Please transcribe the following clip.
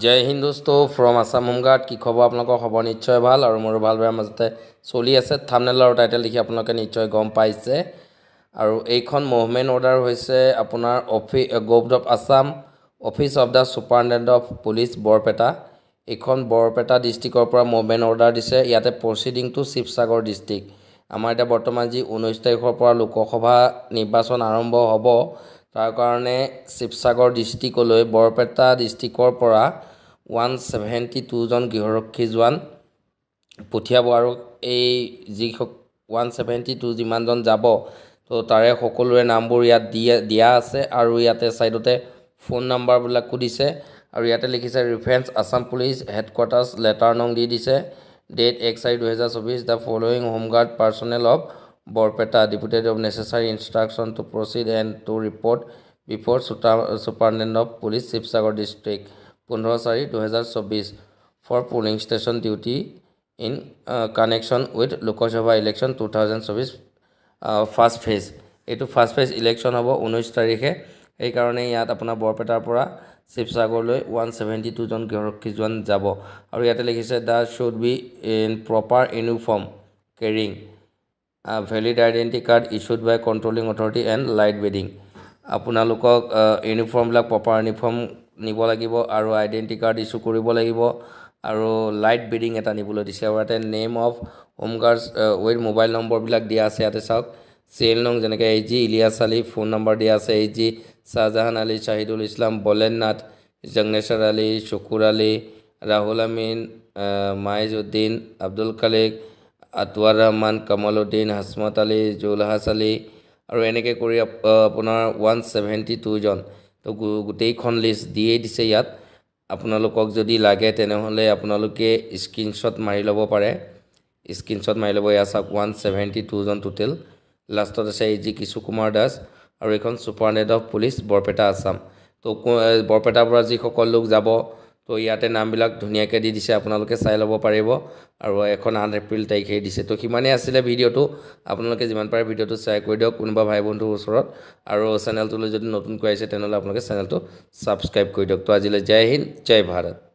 জয় হিন্দু ষ্ট' from Assam home guard কি খবৰ আপোনালোকৰ খবৰ নিশ্চয় ভাল আৰু মোৰ ভাল বেয়াৰ মাজতে চলি আছে থামনেল আৰু টাইটেল দেখি আপোনালোকে নিশ্চয় গম পাইছে আৰু এইখন মহমেন অৰ্ডাৰ হৈছে আপোনাৰ of government of Assam office of the superintendent of police Barpeta এইখন বৰপেটা ডিষ্ট্ৰিক্টৰ পৰা মহমেন অৰ্ডাৰ দিছে ইয়াতে প্ৰচিডিংটো শিৱসাগৰ ডিষ্ট্ৰিক্ট আমাৰ এতিয়া বৰ্তমান যি ঊনৈছ তাৰিখৰ পৰা লোকসভা নিৰ্বাচন আৰম্ভ হ'ব তাৰ কাৰণে শিৱসাগৰ ডিষ্ট্ৰিকলৈ বৰপেটা ডিষ্ট্ৰিক্টৰ পৰা ওৱান ছেভেণ্টি টুজন গৃহৰক্ষী জোৱান পঠিয়াব আৰু এই যি ওৱান ছেভেণ্টি টু যিমানজন যাব তো তাৰে সকলোৰে নামবোৰ ইয়াত দিয়া দিয়া আছে আৰু ইয়াতে ছাইডতে ফোন নাম্বাৰবিলাকো দিছে আৰু ইয়াতে লিখিছে reference Assam police headquarters letter নং দি দিছে ডেট এক চাৰি দুহেজাৰ চৌবিছ the following home guard personnel of Barpeta deputed of necessary instruction to proceed and to report before চুটা superintendent of police Sivasagar district পোন্ধৰ চাৰি দুহেজাৰ চৌবিছ for polling station duty in connection with Lok Sabha election two thousand চৌবিছ ফাৰ্ষ্ট ফেজ এইটো first phase election হ'ব ঊনৈছ তাৰিখে সেইকাৰণে ইয়াত আপোনাৰ বৰপেটাৰ পৰা শিৱসাগৰলৈ ওৱান ছেভেণ্টি টুজন গৃহৰক্ষীজন যাব আৰু ইয়াতে লিখিছে they should be in proper uniform carrying valid identity card issued by controlling authority and light bedding আপোনালোকক ইউনিফৰ্মবিলাক প্ৰপাৰ ইউনিফৰ্ম নিব লাগিব আৰু আইডেণ্টি কাৰ্ড ইছ্যু কৰিব লাগিব আৰু লাইট বেডিং এটা নিবলৈ দিছে আৰু ইয়াতে name of home guards with mobile নম্বৰবিলাক দিয়া আছে ইয়াতে চাওক চিএল নং যেনেকৈ H G Ilias Ali phone number দিয়া আছে এইচ জি শ্বাহজাহান আলী শ্বাহিদুল ইছলাম বলেন নাথ জগনেশ্বৰ আলী চকুৰ আলী ৰাহুল আমিন মাইজ উদ্দিন আব্দুল কালিক আটৱাৰ ৰহমান কমল উদ্দিন হাছমত আলী জুলহাছ আলী আৰু এনেকৈ কৰি আপোনাৰ ওৱান ছেভেণ্টি টুজন তো গোটেইখন লিষ্ট দিয়েই দিছে ইয়াত আপোনালোকক যদি লাগে তেনেহ'লে আপোনালোকে স্ক্ৰীণশ্বট মাৰি ল'ব পাৰে স্ক্ৰীণশ্বট মাৰি ল'ব ইয়াত চাওক ওৱান ছেভেণ্টি টুজন টোটেল লাষ্টত আছে এই জি কিশু কুমাৰ দাস আৰু এইখন superintendent of police Barpeta Assam তো বৰপেটাৰ পৰা যিসকল লোক যাব তো ইয়াতে নামবিলাক ধুনীয়াকৈ দি দিছে আপোনালোকে চাই ল'ব পাৰিব আৰু এখন আঠ এপ্ৰিল তাৰিখেই দিছে তো সিমানেই আছিলে ভিডিঅ'টো আপোনালোকে যিমান পাৰে ভিডিঅ'টো শ্বেয়াৰ কৰি দিয়ক কোনোবা ভাই বন্ধুৰ ওচৰত আৰু চেনেলটোলৈ যদি নতুনকৈ আহিছে তেনেহ'লে আপোনালোকে চেনেলটো ছাবস্ক্ৰাইব কৰি দিয়ক তো আজিলৈ জয় হিন্দ জয় ভাৰত